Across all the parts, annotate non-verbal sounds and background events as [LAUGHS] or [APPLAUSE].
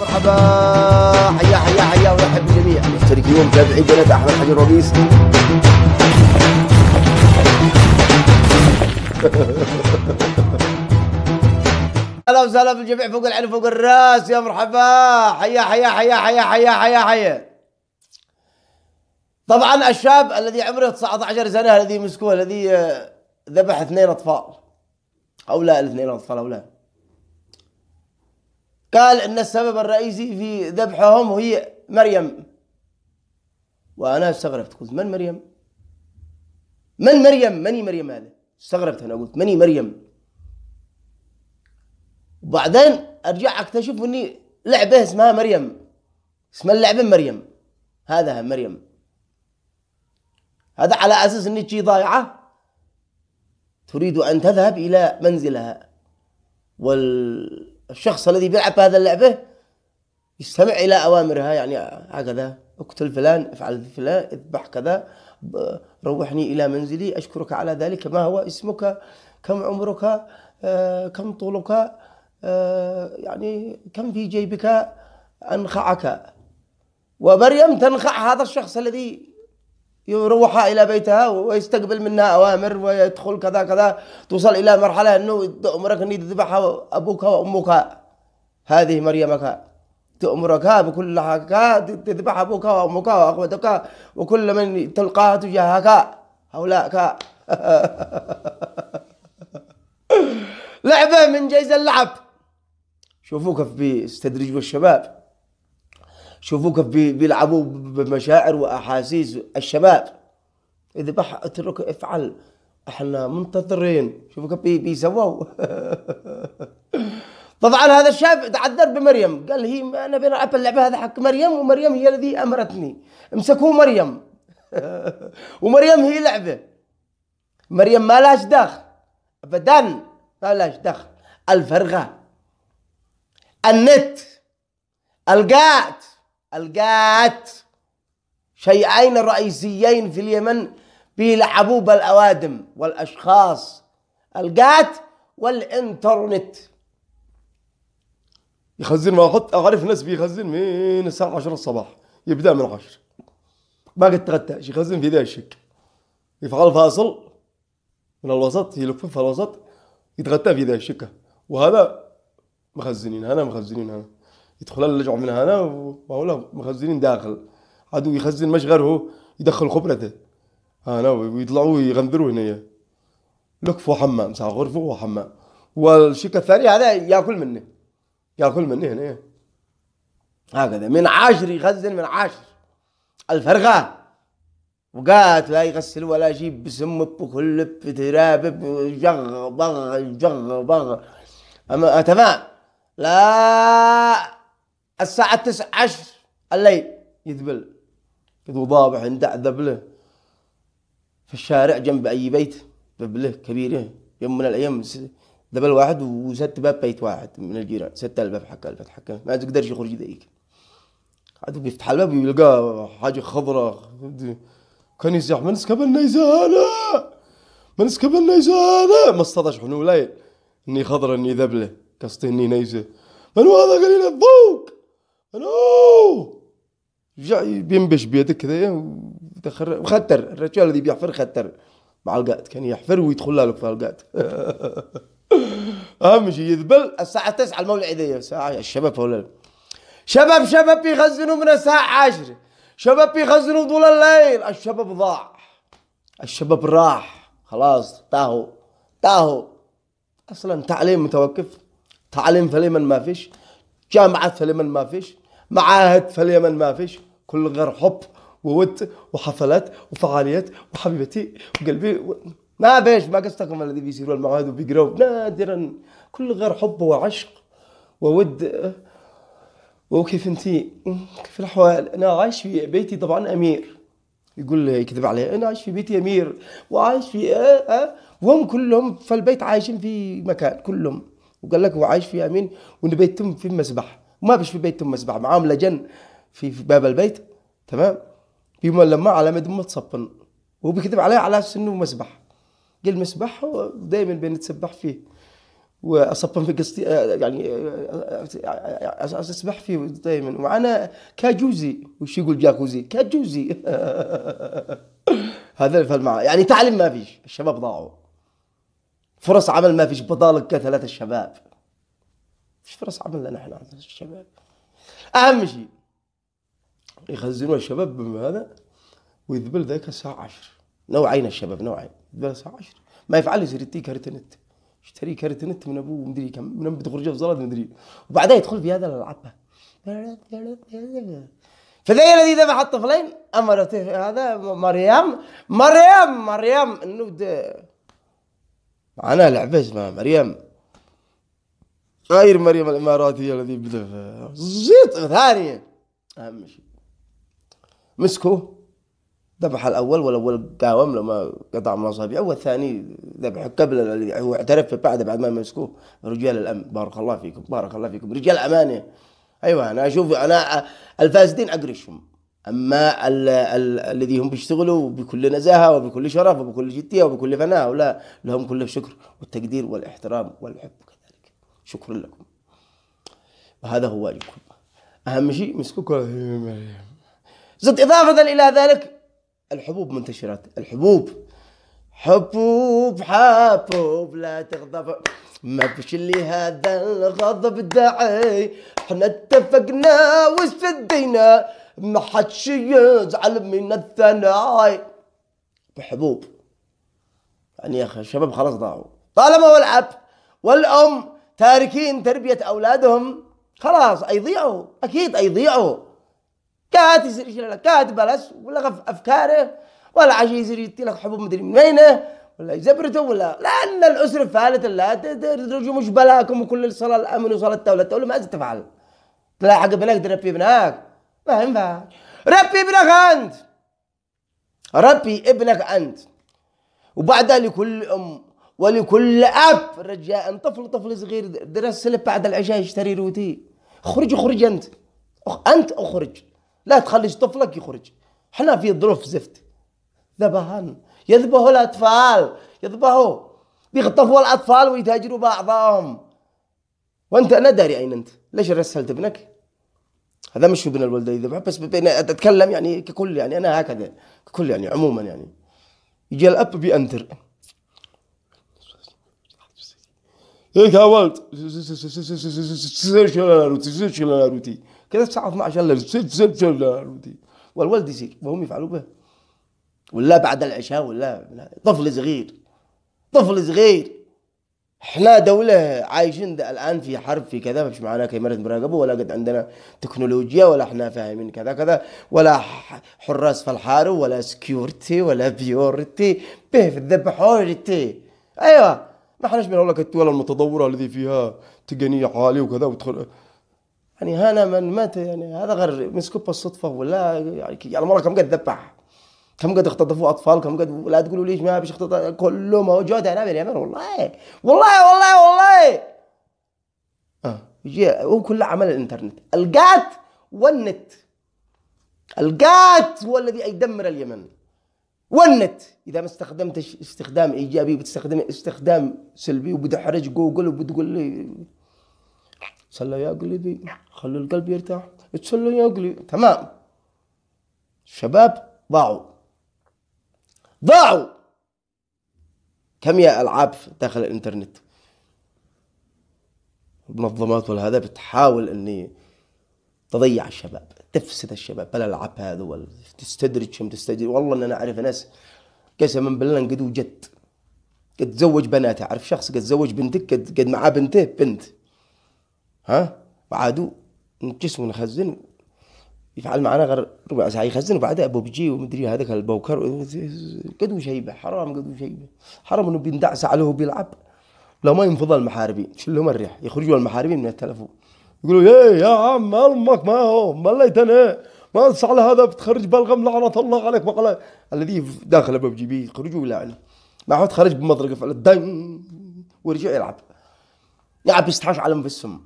مرحبا حيا حيا حيا ورحب بالجميع مشتركين متابعين قناه احمد حجر رئيس اهلا [LAUGHS] وسهلا بالجميع فوق العين فوق الراس يا مرحبا حيا حيا حيا حيا حيا حيا حيا طبعا الشاب الذي عمره 19 سنه الذي مسكوه الذي آه، ذبح اثنين اطفال اولاد الاثنين اطفال اولاد قال ان السبب الرئيسي في ذبحهم هي مريم وانا استغربت قلت من مريم من مريم مني مريم هذا استغربت انا قلت مني مريم وبعدين ارجع اكتشف اني لعبه اسمها مريم اسم اللعبه مريم هذا مريم هذا على اساس اني شي ضايعه تريد ان تذهب الى منزلها وال الشخص الذي بيلعب هذا اللعبة يستمع إلى أوامرها يعني هكذا اقتل فلان افعل فلان اذبح كذا روحني إلى منزلي أشكرك على ذلك ما هو اسمك كم عمرك آه، كم طولك آه، يعني كم في جيبك أنخعك ومريم تنخع هذا الشخص الذي يروحها الى بيتها ويستقبل منها اوامر ويدخل كذا كذا توصل الى مرحله انه تامرك ان تذبح ابوك وامك هذه مريمك تأمرك بكل حقك تذبح أبوك وأمك وأخوتك وكل من تلقاه تجاهك هؤلاء [LAUGHS] لعبة من جيز اللعب شوفوا كيف بيستدرجوا الشباب شوفوا كيف بيلعبوا بمشاعر واحاسيس الشباب اذبح اترك افعل احنا منتظرين شوفوا كيف بيسووا [LAUGHS] طبعا هذا الشاب تعذر بمريم قال هي انا بلعب اللعبه هذا حق مريم ومريم هي الذي امرتني امسكوا مريم [LAUGHS] ومريم هي لعبه مريم ما لهاش دخل ابدا ما لهاش دخل الفرغه النت القات القات شيئين رئيسيين في اليمن بيلعبوا الأوادم والأشخاص القات والإنترنت يخزن ما أخذت أعرف ناس بيخزن من الساعة 10 الصباح يبدأ من 10 ما قد تغداش يخزن في ذا الشك يفعل فاصل من الوسط يلف في الوسط يتغدى في ذا الشكل وهذا مخزنين هنا مخزنين هنا يدخل اللجع من هنا وهو مخزنين داخل عاد يخزن مش هو يدخل خبرته هنا ويطلعوا يغندروا هنا فو حمام ساعة غرفة وحمام والشيك الثاني هذا ياكل منه ياكل منه هنا هكذا من عاشر يخزن من عاشر الفرغة وقات لا يغسل ولا يجيب بسم بكل بتراب بجغ بغ جغ بغ اما تمام لا الساعة تسعة عشر الليل يذبل يذو ضابع يندع ذبله في الشارع جنب أي بيت ذبله كبيرة يوم من الأيام ذبل واحد وست باب بيت واحد من الجيران ست الباب حق الباب حكى ما تقدرش يخرج ذيك عاد بيفتح الباب ويلقى حاجة خضراء كان يزيح من سكب نيزانة من سكب نيزانة ما استطاعش حنو ليل اني خضرة اني ذبلة قصدي اني نيزة من هذا قليل الضوء الو رجع بينبش بيدك كذا وتخر وختر الرجال اللي بيحفر ختر مع القات كان يحفر ويدخل له في القات [LAUGHS] اهم شيء يذبل الساعه 9 هي الساعه الشباب هؤلاء شباب شباب يخزنوا من الساعه 10 شباب يخزنوا طول الليل الشباب ضاع الشباب راح خلاص تاهو تاهو اصلا تعليم متوقف تعليم ثليما ما فيش جامعه ثليما ما فيش معاهد في اليمن ما فيش كل غير حب وود وحفلات وفعاليات وحبيبتي وقلبي و... ما فيش ما قصدكم الذي بيصيروا المعاهد وبيقراوا نادرا كل غير حب وعشق وود وكيف انت كيف الاحوال انا عايش في بيتي طبعا امير يقول يكذب عليه انا عايش في بيتي امير وعايش في أه أه وهم كلهم في البيت عايشين في مكان كلهم وقال لك وعايش في امين وان بيتهم في مسبح وما فيش في بيتهم مسبح معاهم لجن في, في باب البيت تمام في لما على مد متصفن وهو بيكذب عليه على اساس انه مسبح قال مسبح ودائما بنتسبح فيه واصفن في قصتي يعني اسبح فيه دائما وانا كاجوزي وش يقول جاكوزي كاجوزي [LAUGHS] هذا الفهم يعني تعليم ما فيش الشباب ضاعوا فرص عمل ما فيش بطالك كثلاث الشباب ايش فرص عمل لنا احنا الشباب اهم شيء يخزنوا الشباب هذا ويذبل ذاك الساعة 10 نوعين الشباب نوعين يذبل الساعة 10 ما يفعل يصير يديه كارت نت اشتري كارت نت من ابوه مدري كم من ابوه تخرج في صلاة مدري وبعدها يدخل في هذا العبة فذي الذي ذبح الطفلين امرته هذا مريم مريم مريم انه معناها لعبه اسمها مريم غير مريم الإماراتية الذي بدأ زيت ثانية أهم شيء مسكوه ذبح الأول والأول قاوم لما قطع من أصابعه والثاني ذبح قبل الذي هو اعترف بعد بعد ما مسكوه رجال الأمن بارك الله فيكم بارك الله فيكم رجال أمانة أيوه أنا أشوف أنا الفاسدين أقرشهم أما الـ الـ الذي هم بيشتغلوا بكل نزاهة وبكل شرف وبكل جدية وبكل فناء ولا لهم كل الشكر والتقدير والاحترام والحب شكرا لكم وهذا هو واجبكم أهم شيء مسكوك زد إضافة إلى ذلك الحبوب منتشرات الحبوب حبوب حبوب لا تغضب ما فيش اللي هذا الغضب داعي احنا اتفقنا واستدينا ما حدش يزعل من الثناي بحبوب يعني يا اخي الشباب خلاص ضاعوا طالما هو الاب والام تاركين تربية أولادهم خلاص أيضيعوا أكيد أيضيعوا كات يصير يشيل لك كات بلس ولا غف أفكاره ولا عشان يصير يدي لك حبوب مدري من وينه ولا يزبرته ولا لأن الأسرة فالت لا تدرجوا مش بلاكم وكل الصلاة الأمن وصلاة الدولة الدولة ما تفعل تلاحق ابنك تربي ابنك ما ينفع ربي ابنك أنت ربي ابنك أنت وبعدها لكل أم ولكل اب رجاء طفل طفل صغير درس سلب بعد العشاء يشتري روتي اخرج اخرج انت انت اخرج لا تخلي طفلك يخرج احنا في ظروف زفت ذبهان يذبحوا الاطفال يذبحوا بيخطفوا الاطفال ويتاجروا بعضهم وانت انا داري اين انت ليش رسلت ابنك هذا مش ابن الولد يذبح بس اتكلم يعني ككل يعني انا هكذا ككل يعني عموما يعني يجي الاب بينتر هيك حاولت سيرش روتي كذا الساعة 12 الا سيرش روتي والولد يصير وهم يفعلوا به ولا بعد العشاء ولا طفل صغير طفل صغير احنا دولة عايشين الان في حرب في كذا مش معنا كاميرات مراقبة ولا قد عندنا تكنولوجيا ولا احنا فاهمين كذا كذا ولا حراس في الحارة ولا سكيورتي ولا بيورتي به في الذبح ايوه نحن نشبه أقول لك الدول المتطورة الذي فيها تقنية عالية وكذا وتدخل يعني هنا من مات يعني هذا غير مسكوب الصدفة ولا يعني, يعني مرة كم قد ذبح كم قد اختطفوا اطفال كم قد لا تقولوا ليش ما بيش اختطف كله موجود هنا باليمن والله والله والله والله اه هو كله عمل الانترنت القات والنت القات هو الذي يدمر اليمن والنت اذا ما استخدمتش استخدام ايجابي بتستخدم استخدام سلبي وبتحرج جوجل وبتقول لي صلى يا قلبي خلوا القلب يرتاح تصلي يا قلبي تمام الشباب ضاعوا ضاعوا كم يا العاب داخل الانترنت المنظمات والهذا بتحاول اني تضيع الشباب تفسد الشباب بلا هذا هذول تستدرجهم تستدرج والله ان انا اعرف ناس قسما بالله قد جد قد تزوج بناته اعرف شخص قد تزوج بنتك قد, قد معاه بنته بنت ها وعادوا جسمه نخزن يفعل معنا غير ربع ساعه يخزن وبعدها ابو بيجي ومدري هذاك البوكر قدو شيبه حرام قدو شيبه حرام انه بيندعس عليه وبيلعب لو ما ينفض المحاربين شلهم الريح يخرجوا المحاربين من التلفون يقولوا ايه يا عم امك ما هو مليتنا ما تسعى هذا بتخرج بلغم لعنة الله عليك بقى الذي داخل باب جيبي خرجوا علم ما عاد خرج بمضرقة فعل دن ورجع يلعب يلعب يستحش علم في السم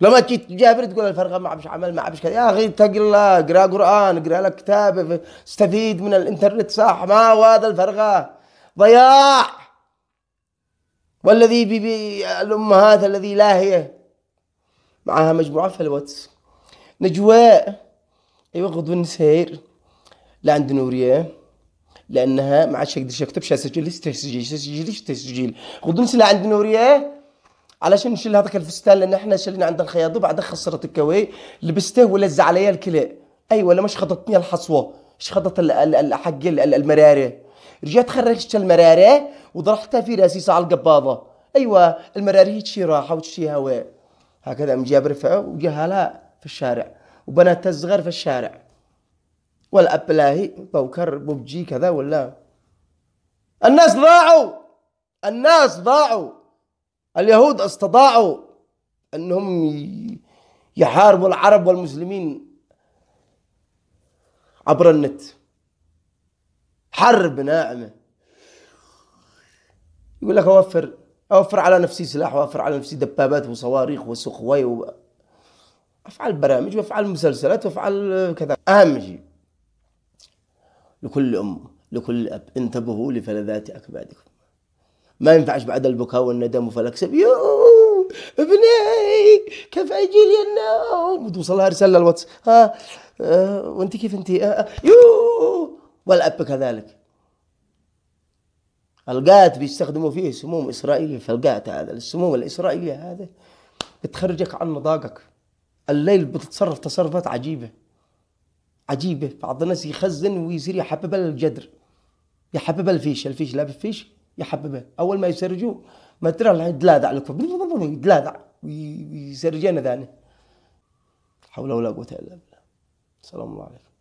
لما جيت جابر تقول الفرقه ما عبش عمل ما عبش كذا يا اخي اتق الله اقرا قران اقرا لك كتاب استفيد من الانترنت صح ما هو هذا الفرقه ضياع والذي بي بي الامهات الذي لا هي معاها مجموعة في الواتس نجواء ايوا غدو نسير لعند نوريا لانها ما عادش نقدرش نكتب تسجيل تسجيل تسجيل تسجيل غدو نسير لعند نوريا علشان نشيل هذاك الفستان لان احنا شلنا عند الخياطه وبعد خسرت الكوي لبسته ولز عليا الكلاء ايوا ولا مش خططني الحصوه مش خطط حق المراره رجعت خرجت المراره وضرحتها في راسي على القباضه ايوه المراره هي تشي راحه وتشي هواء هكذا أم جاب رفعه وجهلاء في الشارع وبنات الصغار في الشارع والأب لاهي بوكر ببجي كذا ولا الناس ضاعوا الناس ضاعوا اليهود استطاعوا أنهم يحاربوا العرب والمسلمين عبر النت حرب ناعمة يقول لك أوفر أوفر على نفسي سلاح وأوفر على نفسي دبابات وصواريخ وسخوي و... أفعل برامج وأفعل مسلسلات وأفعل كذا أهم شيء لكل أم لكل أب انتبهوا لفلذات أكبادكم ما ينفعش بعد البكاء والندم وفلك يو ابني كيف أجي لي النوم وتوصلها رسالة الواتس ها آه وانت كيف انت آه, آه. يو والأب كذلك القات بيستخدموا فيه سموم إسرائيلي فالقات هذا السموم الإسرائيلية هذا بتخرجك عن مذاقك الليل بتتصرف تصرفات عجيبة عجيبة بعض الناس يخزن ويصير يحبب الجدر يحبب الفيش الفيش لابس فيش يحببه أول ما يسرجوا ما ترى يتلاذع لك يتلاذع ويسرجنا ثاني حول ولا قوة إلا بالله سلام الله عليكم